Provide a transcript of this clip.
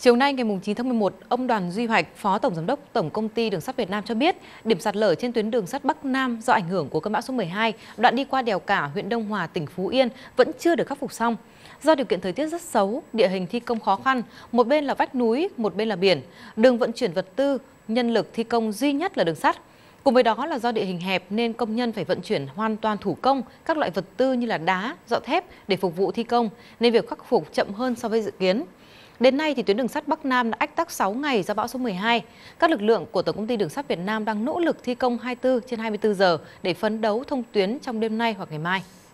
Chiều nay ngày 9 tháng 11, ông Đoàn Duy Hoạch, Phó Tổng Giám đốc Tổng Công ty Đường sắt Việt Nam cho biết, điểm sạt lở trên tuyến đường sắt Bắc Nam do ảnh hưởng của cơn bão số 12, đoạn đi qua đèo cả huyện Đông Hòa, tỉnh Phú Yên vẫn chưa được khắc phục xong. Do điều kiện thời tiết rất xấu, địa hình thi công khó khăn, một bên là vách núi, một bên là biển, đường vận chuyển vật tư, nhân lực thi công duy nhất là đường sắt. Cùng với đó là do địa hình hẹp nên công nhân phải vận chuyển hoàn toàn thủ công các loại vật tư như là đá, dọ thép để phục vụ thi công, nên việc khắc phục chậm hơn so với dự kiến. Đến nay thì tuyến đường sắt Bắc Nam đã ách tắc 6 ngày do bão số 12. Các lực lượng của Tổng công ty Đường sắt Việt Nam đang nỗ lực thi công 24 trên 24 giờ để phấn đấu thông tuyến trong đêm nay hoặc ngày mai.